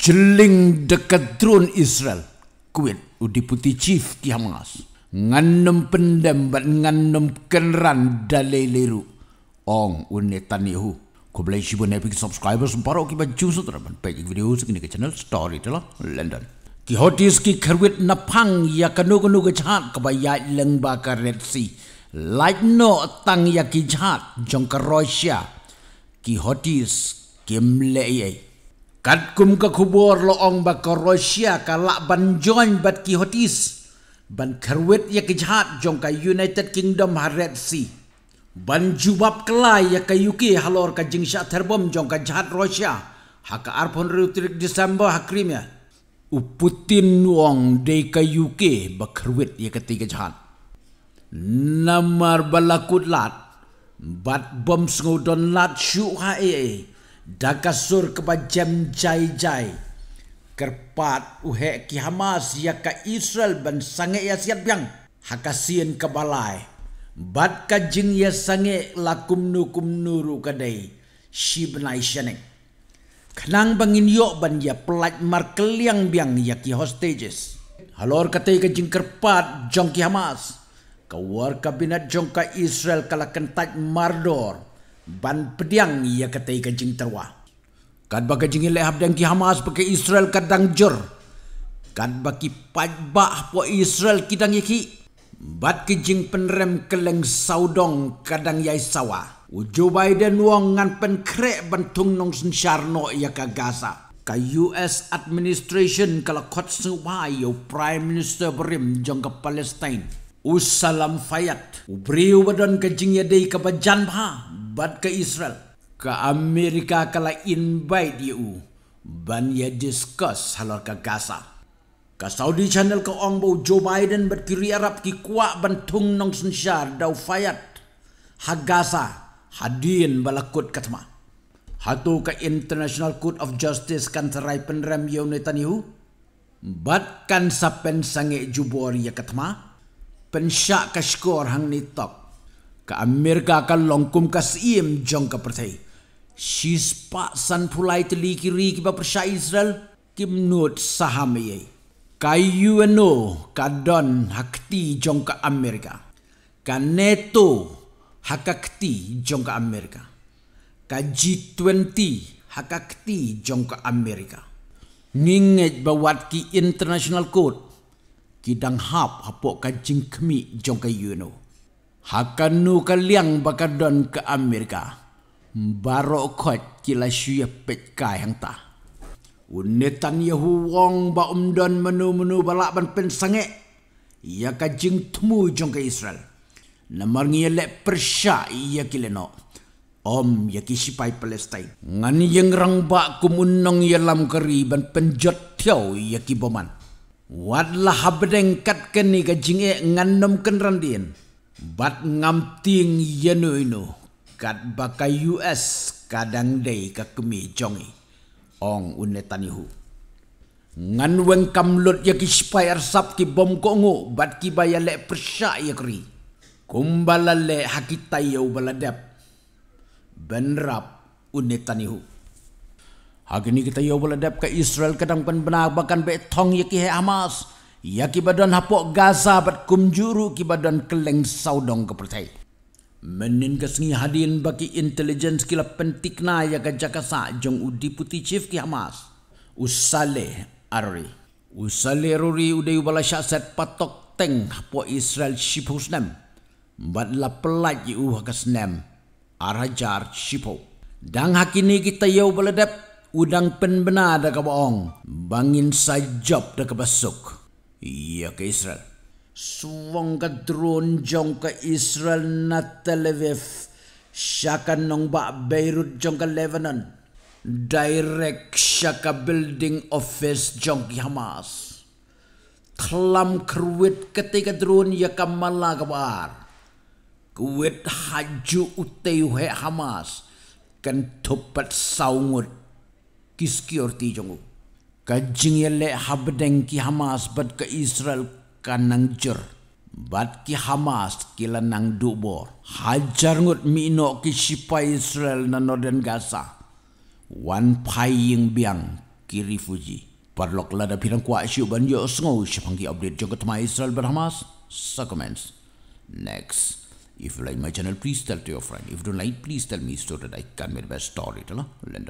jeling dekat drone Israel kuit udi putih chief ki Hamas nganem pendem ban nganem kenran daleliru ong unetan yuhu ko boleh sibu nepi subscribers baro ki ban chu sutra ban video sikini ke channel story telah london ki hotis ki kerwit napang ya kanu kanu ke chat ke baya leng bakar red light no tang ya ki chat jong ke russia ki hotis kemle yai Kadkum kum ke kubur loong ba ke Rusia ka ban join bat kihotis, Ban kerwet ya kejahat jahat jong ka United Kingdom harret si. Ban jubab kelai ya ke UK halor ka jingsyak terbom jong ka jahat Rusia. haka arpon rutrik Disember ha krim ha ya. Uputin wong de ke UK ba kerwet ya ke tiga jahat. Namar balakut lat. Bat bom sengudon lat syuk ha ee. E. Dakasur kasur ke bajem jai jai kerpat uhek ki hamas ya ka israel ban sange ya siat biang hakasian ke balai bat ka jing ya sange lakum nu kum nuru kadai benai shanek kenang bangin yo ban ya pelat mar keliang biang ya ki hostages halor katai ke jing kerpat jong ki hamas Kawar kabinet ka Israel kalakan tak mardor ban pediang ia kata ika jing terwa. Kad baka jingi leh dan ki Hamas pakai Israel kadang jur. Kad baki pajbak po Israel kidang iki. Bat ke jing penrem keleng saudong kadang yai sawa. Uju Biden wong ngan penkrek bentung nong sensyarno ia ka Gaza. Ka US Administration kala kot sewayo Prime Minister Berim jangka Palestine. Usalam fayat. Ubriu badan ke jing yadei ke bajan bat ke Israel ke Amerika kala invite dia u ban ya discuss halor ke Gaza ke Saudi channel ke ong bau Joe Biden bat kiri Arab ki kuak bantung nong sensyar dau fayat ha Gaza hadin balakut katma hatu ke International Court of Justice kan terai penrem ya unitan yu bat kan sapen sange jubor ya katma pensyak ke skor hang ni tok ka Amerika ka longkum ka siem jong ka pertai. She's pa san pulai te liki riki ba persia Israel ki mnut saham ye. Ka UNO ka don hakti jong ka Amerika. Ka NATO hakakti jong ka Amerika. Ka G20 hakakti jong ka Amerika. Ninget bawat ki international court kidang hap hapok kancing kemi jong ka UNO. You Hakan nu kaliang don ke Amerika. Baro kot kila syuya petkai hang ta. Unetan ya huwong ba umdon menu-menu balak ban sange, Ia kajing temu jong ke Israel. Namar ngia lek persya ia kila no. Om ya kisipai Palestine. Ngan yang rangbak kumunong ya lam keri ban penjot tiaw ia kiboman. Wadlah habedeng kat keni kajing e ngan nom kenrandian. randian bat ting yenu inu kat baka US kadang day ka kemi jongi ong une tanihu ngan weng kamlot ya ki spire sap ki bom kongo bat ki baya le persa ya kri kumbala le hakita ya ubaladap benrap une tanihu Hagini kita yau boleh dapat ke Israel kadang pun benar bahkan betong yaki Hamas. He ia ya, kibadan hapok gaza bat kumjuru kibadan keleng saudong ke Menin kesengi hadin bagi intelijen kila pentikna yang ke jakasa jong udi putih chief ki Hamas. Usale aruri. Usale aruri udai ubala syaset patok teng hapok Israel shipu senem. Bat la pelat ji uha kesenem. Arajar shipu. Dang hakini kita yau beledep udang penbena da kebohong. Bangin sajab da kebesuk. Ia ke Israel. Suwang ke drone jong ke Israel na Tel Aviv. Syakan nong bak Beirut jong ke Lebanon. Direct syaka building office jong ke Hamas. Kelam kruit ketika drone ya ke malah kebar. Kuit haju utayu he Hamas. Kan tupat saungut. Kiski orti jongku. Kajing yale habdeng ki Hamas bat ke Israel kanang jer. Bat ki Hamas kila nang dubor. Hajar ngut minok ki sipa Israel na Norden Gaza. Wan yang biang ki refugee. Parlok lada pirang kuak siup ban yo sengau sepangki update jangka tema Israel bat Hamas. So comments. Next. If you like my channel, please tell to your friend. If you don't like, please tell me so that I can make the best story. Tell lah. me.